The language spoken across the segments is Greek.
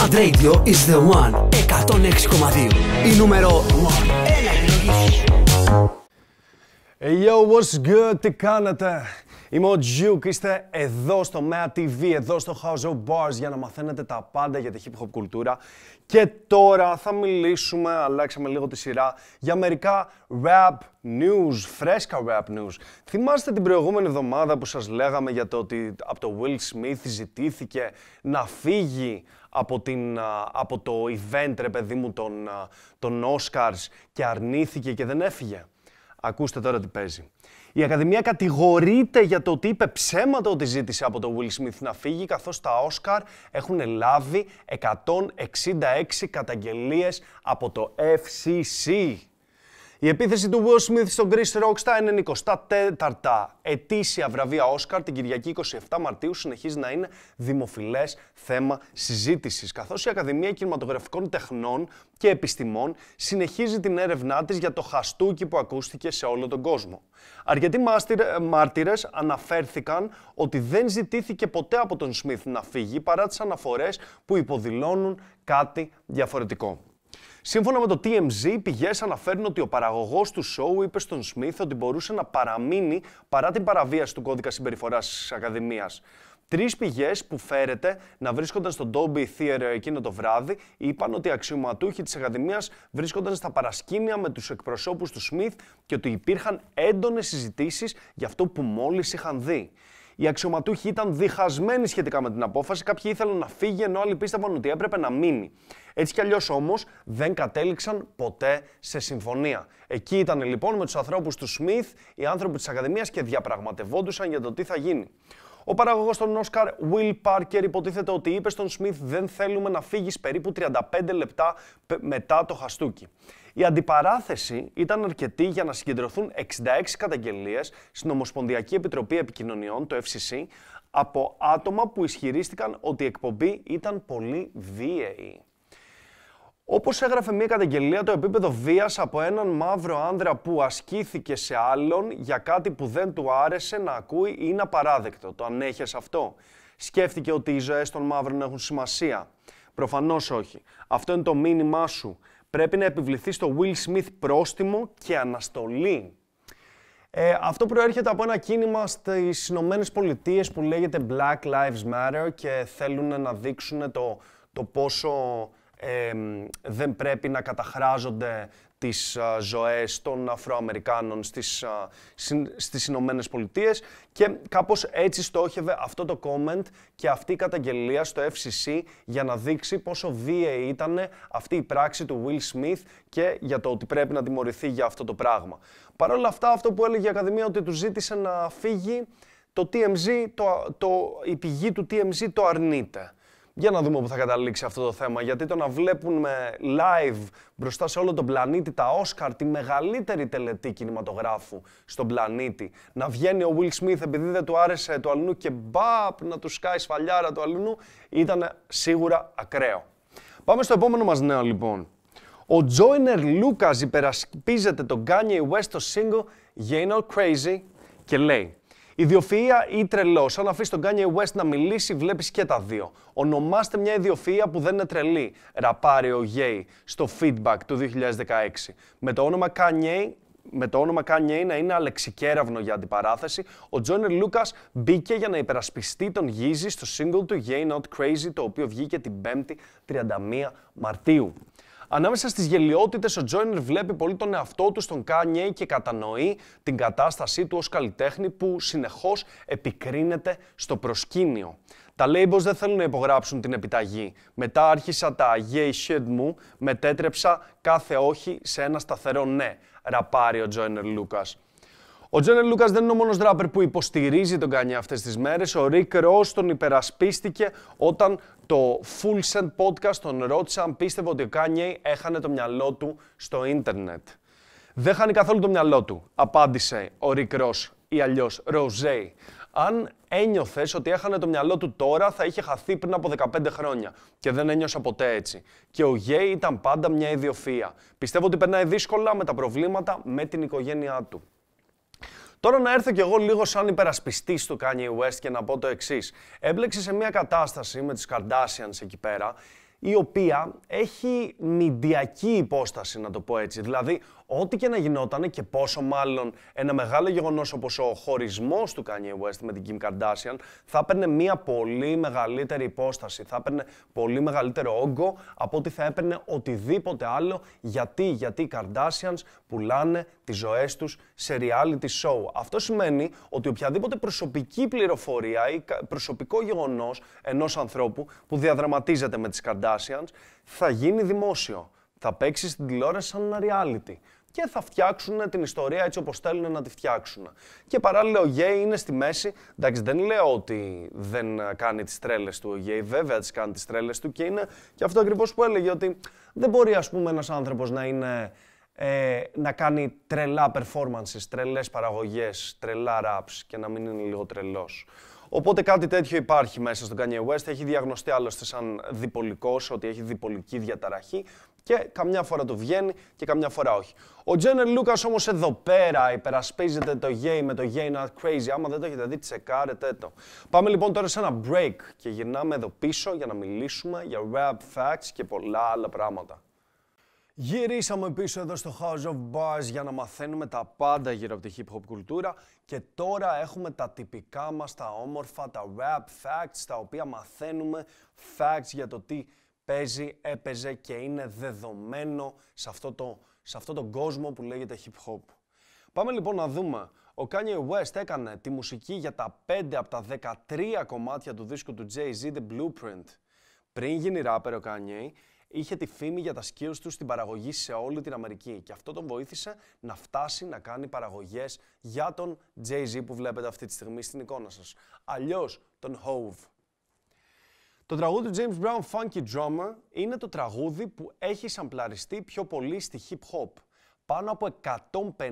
Mad Radio is the one 106,2 Η νούμερο 1 Έλα επιλογή Hey yo, what's good, τι κάνετε Είμαι ο Τζιουκ, είστε εδώ στο MEA TV, εδώ στο House of Bars για να μαθαίνετε τα πάντα για τη hip hop κουλτούρα και τώρα θα μιλήσουμε, αλλάξαμε λίγο τη σειρά, για μερικά rap news, φρέσκα rap news. Θυμάστε την προηγούμενη εβδομάδα που σας λέγαμε για το ότι από το Will Smith ζητήθηκε να φύγει από, την, από το event, ρε μου, των, των Oscars και αρνήθηκε και δεν έφυγε. Ακούστε τώρα τι παίζει. Η Ακαδημία κατηγορείται για το ότι είπε ψέματα ότι ζήτησε από τον Will Smith να φύγει, καθώς τα Όσκαρ έχουν λάβει 166 καταγγελίες από το FCC. Η επίθεση του Will Smith στον Chris Rock στα 94 ετήσια βραβεία Oscar την Κυριακή 27 Μαρτίου συνεχίζει να είναι δημοφιλές θέμα συζήτησης, καθώς η Ακαδημία Κινηματογραφικών Τεχνών και Επιστημών συνεχίζει την έρευνά της για το χαστούκι που ακούστηκε σε όλο τον κόσμο. Αρκετοί μάρτυρες αναφέρθηκαν ότι δεν ζητήθηκε ποτέ από τον Σμιθ να φύγει παρά τις αναφορές που υποδηλώνουν κάτι διαφορετικό. Σύμφωνα με το TMZ, πηγές αναφέρουν ότι ο παραγωγός του σοου είπε στον Σμιθ ότι μπορούσε να παραμείνει παρά την παραβίαση του κώδικα συμπεριφοράς της Ακαδημίας. Τρεις πηγές που φέρεται να βρίσκονταν στο Dolby Theatre εκείνο το βράδυ είπαν ότι οι αξιωματούχοι της Ακαδημίας βρίσκονταν στα παρασκήνια με τους εκπροσώπους του Σμιθ και ότι υπήρχαν έντονες συζητήσεις για αυτό που μόλις είχαν δει. Οι αξιωματούχοι ήταν διχασμένοι σχετικά με την απόφαση. Κάποιοι ήθελαν να φύγει, ενώ άλλοι πίστευαν ότι έπρεπε να μείνει. Έτσι κι αλλιώς όμως δεν κατέληξαν ποτέ σε συμφωνία. Εκεί ήταν λοιπόν με τους ανθρώπους του Σμιθ, οι άνθρωποι της Ακαδημίας και διαπραγματευόντουσαν για το τι θα γίνει. Ο παραγωγός των Όσκαρ, Will Parker, υποτίθεται ότι είπε στον Σμιθ: Δεν θέλουμε να φύγεις περίπου 35 λεπτά μετά το χαστούκι. Η αντιπαράθεση ήταν αρκετή για να συγκεντρωθούν 66 καταγγελίες στην Ομοσπονδιακή Επιτροπή Επικοινωνιών, το FCC, από άτομα που ισχυρίστηκαν ότι η εκπομπή ήταν πολύ βίαιη. Όπως έγραφε μια καταγγελία, το επίπεδο βίας από έναν μαύρο άνδρα που ασκήθηκε σε άλλον για κάτι που δεν του άρεσε να ακούει είναι απαράδεκτο. Το ανέχεσαι αυτό. Σκέφτηκε ότι οι ζωές των μαύρων έχουν σημασία. Προφανώς όχι. Αυτό είναι το μήνυμά σου. Πρέπει να επιβληθεί στο Will Smith πρόστιμο και αναστολή. Ε, αυτό προέρχεται από ένα κίνημα στις Ηνωμένες Πολιτείες που λέγεται Black Lives Matter και θέλουν να δείξουν το, το πόσο δεν πρέπει να καταχράζονται τις α, ζωές των Αφροαμερικάνων στις, α, Ηνωμένες Πολιτείες και κάπως έτσι στόχευε αυτό το comment και αυτή η καταγγελία στο FCC για να δείξει πόσο βίαιη ήταν αυτή η πράξη του Will Smith και για το ότι πρέπει να τιμωρηθεί για αυτό το πράγμα. Παρ' αυτά αυτό που έλεγε η Ακαδημία ότι του ζήτησε να φύγει το TMZ, το, το, η πηγή του TMZ το αρνείται. Για να δούμε που θα καταλήξει αυτό το θέμα. Γιατί το να βλέπουμε live μπροστά σε όλο τον πλανήτη τα Όσκαρ, τη μεγαλύτερη τελετή κινηματογράφου στον πλανήτη, να βγαίνει ο Will Smith επειδή δεν του άρεσε το αλλού και μπαπ να του σκάει σφαλιάρα του αλλού, ήταν σίγουρα ακραίο. Πάμε στο επόμενο μας νέο λοιπόν. Ο Joyner Lucas υπερασπίζεται τον Kanye West στο single Ain't All Crazy και λέει Ιδιοφυα ή τρελός. Αν αφήσεις τον Kanye West να μιλήσει, βλέπεις και τα δύο. Ονομάστε μια ιδιοφυα που δεν είναι τρελή. ραπάρει ο Γέι στο feedback του 2016. Με το όνομα Kanye με το όνομα Kanye να είναι αλεξικέραυνο για αντιπαράθεση, ο Τζόνερ Λούκας μπήκε για να υπερασπιστεί τον Γίζη στο single του Yay Not Crazy, το οποίο βγήκε την 5η 31 Μαρτίου. Ανάμεσα στις γελιότητες, ο Τζόινερ βλέπει πολύ τον εαυτό του στον Κάνιε και κατανοεί την κατάστασή του ως καλλιτέχνη που συνεχώς επικρίνεται στο προσκήνιο. Τα Labels δεν θέλουν να υπογράψουν την επιταγή. Μετά άρχισα τα «Yay shit» μου, μετέτρεψα κάθε όχι σε ένα σταθερό ναι, ραπάρει ο Τζόινερ Λούκας. Ο Τζένερ Λούκας δεν είναι ο μόνος ράπερ που υποστηρίζει τον Κάνια αυτές τις μέρες. Ο Ρικ Ρος τον υπερασπίστηκε όταν το Full Send Podcast τον ρώτησε αν πίστευε ότι ο Κάνιε έχανε το μυαλό του στο ίντερνετ. Δεν χάνει καθόλου το μυαλό του, απάντησε ο Ρικ Ρος ή αλλιώς Ροζέ. Αν ένιωθες ότι έχανε το μυαλό του τώρα, θα είχε χαθεί πριν από 15 χρόνια. Και δεν ένιωσα ποτέ έτσι. Και ο Γέι ήταν πάντα μια ιδιοφία. Πιστεύω ότι περνάει δύσκολα με τα προβλήματα με την οικογένειά του. Τώρα να έρθω κι εγώ λίγο σαν υπερασπιστής του Kanye West και να πω το εξής. Έμπλεξε σε μια κατάσταση με τις Kardashians εκεί πέρα, η οποία έχει μηντιακή υπόσταση, να το πω έτσι. Δηλαδή, ό,τι και να γινόταν και πόσο μάλλον ένα μεγάλο γεγονός όπως ο χωρισμός του Kanye West με την Kim Kardashian θα έπαιρνε μια πολύ μεγαλύτερη υπόσταση, θα έπαιρνε πολύ μεγαλύτερο όγκο από ότι θα έπαιρνε οτιδήποτε άλλο. Γιατί, γιατί οι Kardashians πουλάνε τις ζωές τους σε reality show. Αυτό σημαίνει ότι οποιαδήποτε προσωπική πληροφορία ή προσωπικό γεγονός ενός ανθρώπου που διαδραματίζεται με τις Kardashians θα γίνει δημόσιο. Θα παίξει στην τηλεόραση σαν ένα reality και θα φτιάξουν την ιστορία έτσι όπως θέλουν να τη φτιάξουν. Και παράλληλα ο Γκέι είναι στη μέση. Εντάξει, δεν λέω ότι δεν κάνει τις τρέλες του ο Γκέι, βέβαια τις κάνει τις τρέλες του και είναι και αυτό ακριβώς που έλεγε ότι δεν μπορεί ας πούμε ένας άνθρωπος να είναι... Ε, να κάνει τρελά performances, τρελές παραγωγές, τρελά raps και να μην είναι λίγο τρελός. Οπότε κάτι τέτοιο υπάρχει μέσα στον Kanye West. Έχει διαγνωστεί άλλωστε σαν διπολικός, ότι έχει διπολική διαταραχή και καμιά φορά του βγαίνει και καμιά φορά όχι. Ο Τζένερ Λούκας όμως εδώ πέρα υπερασπίζεται το γέι με το γέι να crazy. Άμα δεν το έχετε δει, τσεκάρετε το. Πάμε λοιπόν τώρα σε ένα break και γυρνάμε εδώ πίσω για να μιλήσουμε για rap facts και πολλά άλλα πράγματα. Γυρίσαμε πίσω εδώ στο House of Bars για να μαθαίνουμε τα πάντα γύρω από τη hip hop κουλτούρα και τώρα έχουμε τα τυπικά μας, τα όμορφα, τα rap facts, τα οποία μαθαίνουμε facts για το τι παίζει, έπαιζε και είναι δεδομένο σε αυτό, το, σε αυτό τον κόσμο που λέγεται hip hop. Πάμε λοιπόν να δούμε. Ο Kanye West έκανε τη μουσική για τα 5 από τα 13 κομμάτια του δίσκου του Jay-Z, The Blueprint. Πριν γίνει rapper ο Kanye, είχε τη φήμη για τα skills του στην παραγωγή σε όλη την Αμερική και αυτό τον βοήθησε να φτάσει να κάνει παραγωγές για τον Jay-Z που βλέπετε αυτή τη στιγμή στην εικόνα σας. Αλλιώς τον Hove. Το τραγούδι του James Brown Funky Drummer είναι το τραγούδι που έχει σαμπλαριστεί πιο πολύ στη hip hop. Πάνω από 150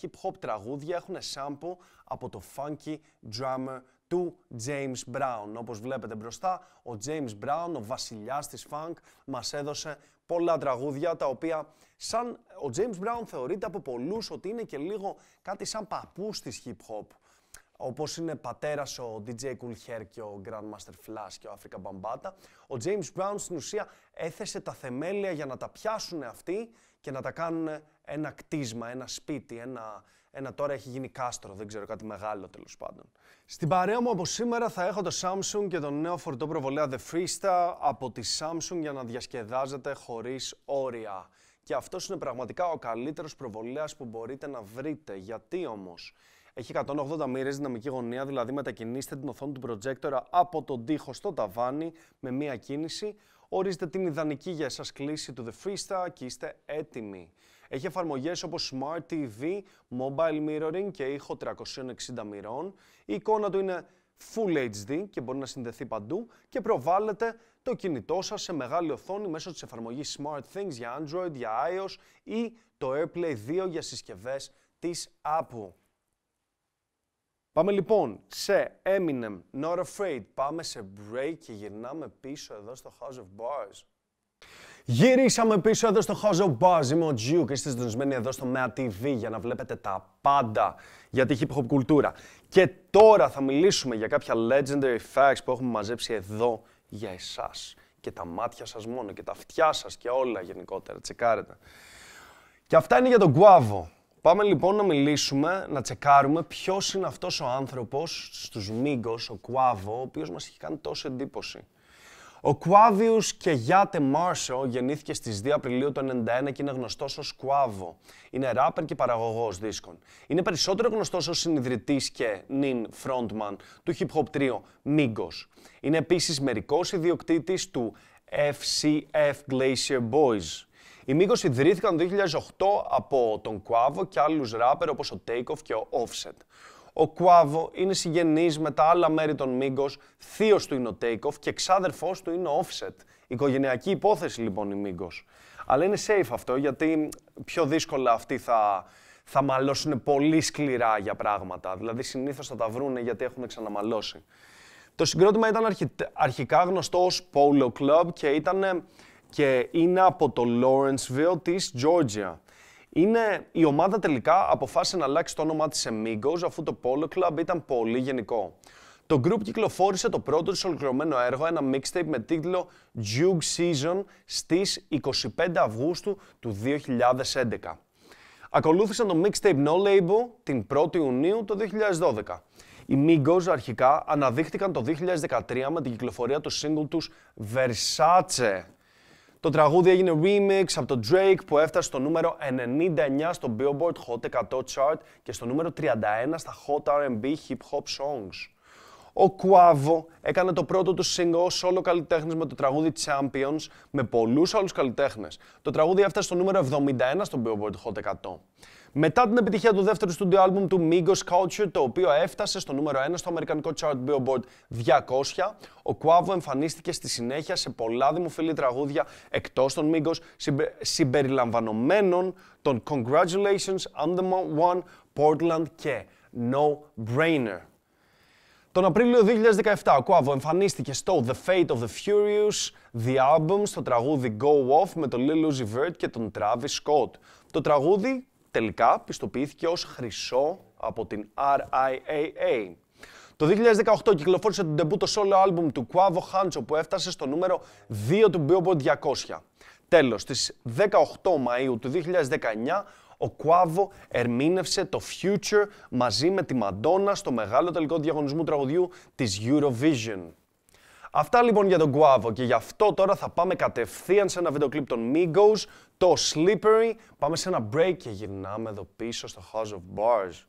hip hop τραγούδια έχουν σάμπο από το Funky Drummer του James Brown. Όπως βλέπετε μπροστά, ο James Brown, ο βασιλιάς της funk, μας έδωσε πολλά τραγούδια τα οποία σαν ο James Brown θεωρείται από πολλούς ότι είναι και λίγο κάτι σαν παππούς της hip hop όπως είναι πατέρας ο DJ Cool Hair και ο Grandmaster Flash και ο Africa Bambata, ο James Brown στην ουσία έθεσε τα θεμέλια για να τα πιάσουν αυτοί και να τα κάνουν ένα κτίσμα, ένα σπίτι, ένα, ένα τώρα έχει γίνει κάστρο, δεν ξέρω, κάτι μεγάλο τέλος πάντων. Στην παρέα μου από σήμερα θα έχω το Samsung και τον νέο φορτό προβολέα The Freestyle από τη Samsung για να διασκεδάζετε χωρίς όρια. Και αυτός είναι πραγματικά ο καλύτερος προβολέας που μπορείτε να βρείτε. Γιατί όμως, έχει 180 μοίρες δυναμική γωνία, δηλαδή μετακινήστε την οθόνη του προτζέκτορα από τον τοίχο στο ταβάνι με μία κίνηση. Ορίζετε την ιδανική για εσάς κλίση του The Freestyle και είστε έτοιμοι. Έχει εφαρμογές όπως Smart TV, Mobile Mirroring και ήχο 360 μοιρών. Η εικόνα του είναι Full HD και μπορεί να συνδεθεί παντού και προβάλλετε το κινητό σας σε μεγάλη οθόνη μέσω της εφαρμογής Things για Android, για iOS ή το AirPlay 2 για συσκευές της Apple. Πάμε λοιπόν σε Eminem, Not Afraid. Πάμε σε break και γυρνάμε πίσω εδώ στο House of Bars. Γυρίσαμε πίσω εδώ στο House of Bars. Είμαι ο Τζιου και είστε συντονισμένοι εδώ στο MEA TV για να βλέπετε τα πάντα για τη hip hop κουλτούρα. Και τώρα θα μιλήσουμε για κάποια legendary facts που έχουμε μαζέψει εδώ για εσάς. Και τα μάτια σας μόνο και τα αυτιά σας και όλα γενικότερα. Τσεκάρετε. Και αυτά είναι για τον Guavo. Πάμε λοιπόν να μιλήσουμε, να τσεκάρουμε ποιος είναι αυτός ο άνθρωπος στους Μίγκος, ο Κουάβο, ο οποίος μας έχει κάνει τόση εντύπωση. Ο Κουάβιου και Γιάτε Μάρσο γεννήθηκε στις 2 Απριλίου του 1991 και είναι γνωστός ως Κουάβο. Είναι ράπερ και παραγωγός δίσκων. Είναι περισσότερο γνωστός ως συνειδητής και νυν frontman του hip hop Μίγκος. Είναι επίσης μερικός ιδιοκτήτης του FCF Glacier Boys οι Μίγκος ιδρύθηκαν το 2008 από τον Κουάβο και άλλους ράπερ όπως ο Takeoff και ο Offset. Ο Κουάβο είναι συγγενής με τα άλλα μέρη των Μίγκος, θείος του είναι ο Takeoff και ξάδερφός του είναι ο Offset. Οικογενειακή υπόθεση λοιπόν η Μίγκος. Αλλά είναι safe αυτό γιατί πιο δύσκολα αυτοί θα, θα μαλώσουν πολύ σκληρά για πράγματα. Δηλαδή συνήθως θα τα βρούνε γιατί έχουν ξαναμαλώσει. Το συγκρότημα ήταν αρχικά γνωστό ως Polo Club και ήταν και είναι από το Lawrenceville της Georgia. Είναι, η ομάδα τελικά αποφάσισε να αλλάξει το όνομά της σε Migos, αφού το Polo Club ήταν πολύ γενικό. Το group κυκλοφόρησε το πρώτο της ολοκληρωμένο έργο, ένα mixtape με τίτλο Juke Season στις 25 Αυγούστου του 2011. Ακολούθησαν το mixtape No Label την 1η Ιουνίου του 2012. Οι Migos αρχικά αναδείχτηκαν το 2013 με την κυκλοφορία του single τους Versace. Το τραγούδι έγινε remix από τον Drake που έφτασε στο νούμερο 99 στο Billboard Hot 100 Chart και στο νούμερο 31 στα Hot R&B Hip Hop Songs ο Κουάβο έκανε το πρώτο του single όλο καλλιτέχνης με το τραγούδι Champions με πολλούς άλλους καλλιτέχνες. Το τραγούδι έφτασε στο νούμερο 71 στο Billboard Hot 100. Μετά την επιτυχία του δεύτερου στούντιο άλμπουμ του Migos Culture, το οποίο έφτασε στο νούμερο 1 στο αμερικανικό chart Billboard 200, ο Κουάβο εμφανίστηκε στη συνέχεια σε πολλά δημοφιλή τραγούδια εκτός των Migos, συμπεριλαμβανομένων των Congratulations, on the One, Portland και No Brainer. Τον Απρίλιο 2017 ο Κουάβο εμφανίστηκε στο The Fate of the Furious The Album στο τραγούδι Go Off με τον Lil Uzi Vert και τον Travis Scott. Το τραγούδι τελικά πιστοποιήθηκε ως χρυσό από την RIAA. Το 2018 κυκλοφόρησε το το solo album του Quavo Hancho που έφτασε στο νούμερο 2 του Billboard 200. Τέλος, στις 18 Μαΐου του 2019 ο Κουάβο ερμήνευσε το Future μαζί με τη Μαντόνα στο μεγάλο τελικό διαγωνισμού τραγουδιού της Eurovision. Αυτά λοιπόν για τον Κουάβο και γι' αυτό τώρα θα πάμε κατευθείαν σε ένα βίντεο κλιπ των Migos, το Slippery. Πάμε σε ένα break και γυρνάμε εδώ πίσω στο House of Bars.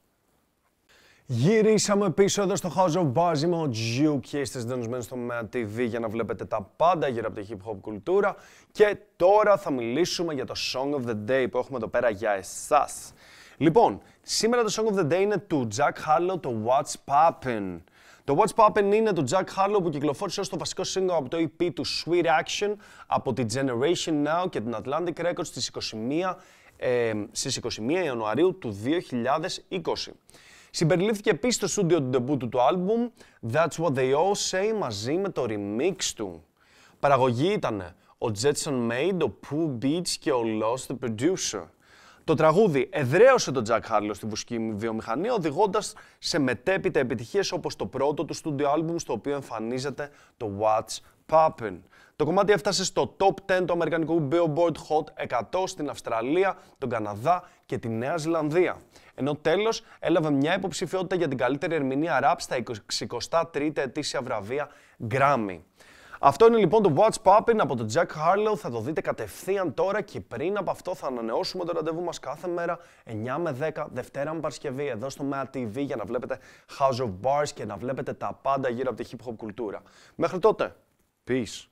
Γυρίσαμε πίσω εδώ στο House of Bars, είμαι ο Τζιου και είστε συντονισμένοι στο MEA TV για να βλέπετε τα πάντα γύρω από τη hip hop κουλτούρα και τώρα θα μιλήσουμε για το Song of the Day που έχουμε εδώ πέρα για εσάς. Λοιπόν, σήμερα το Song of the Day είναι του Jack Harlow, το What's Poppin'. Το What's Poppin' είναι του Jack Harlow που κυκλοφόρησε ως το βασικό single από το EP του Sweet Action από τη Generation Now και την Atlantic Records στις 21, ε, στις 21 Ιανουαρίου του 2020. Συμπεριλήφθηκε επίσης στο στούντιο του ντεμπούτου του το άλμπουμ That's What They All Say μαζί με το remix του. Παραγωγή ήταν ο Jetson Made», ο Pooh Beach και ο Lost the Producer. Το τραγούδι εδραίωσε τον Τζακ Χάρλο στη βουσκή βιομηχανία, οδηγώντας σε μετέπειτα επιτυχίες όπως το πρώτο του στούντιο άλμπουμ, στο οποίο εμφανίζεται το What's Poppin'. Το κομμάτι έφτασε στο top 10 του αμερικανικού Billboard Hot 100 στην Αυστραλία, τον Καναδά και τη Νέα Ζηλανδία. Ενώ τέλος έλαβε μια υποψηφιότητα για την καλύτερη ερμηνεία rap στα 63η ετήσια βραβεία Grammy. Αυτό είναι λοιπόν το Watch Poppin' από τον Jack Harlow. Θα το δείτε κατευθείαν τώρα και πριν από αυτό θα ανανεώσουμε το ραντεβού μας κάθε μέρα 9 με 10, Δευτέρα με Παρασκευή εδώ στο Mea TV για να βλέπετε House of Bars και να βλέπετε τα πάντα γύρω από τη hip hop κουλτούρα. Μέχρι τότε, peace.